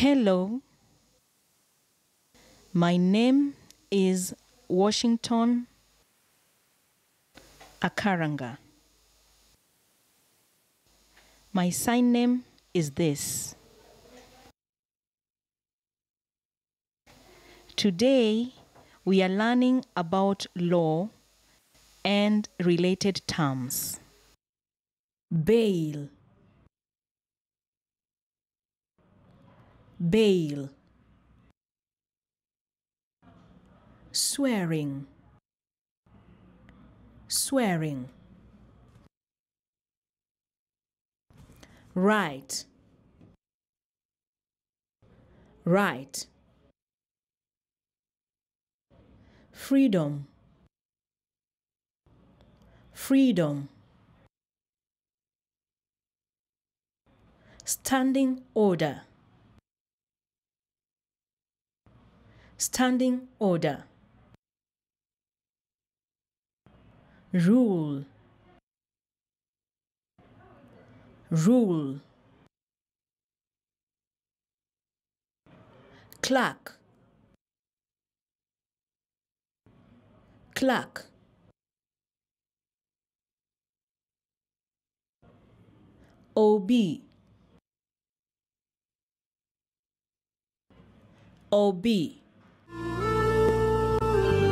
Hello. My name is Washington Akaranga. My sign name is this. Today, we are learning about law and related terms. Bail. bail swearing swearing right right freedom freedom standing order Standing order. Rule. Rule. Clerk. Clerk. OB. OB.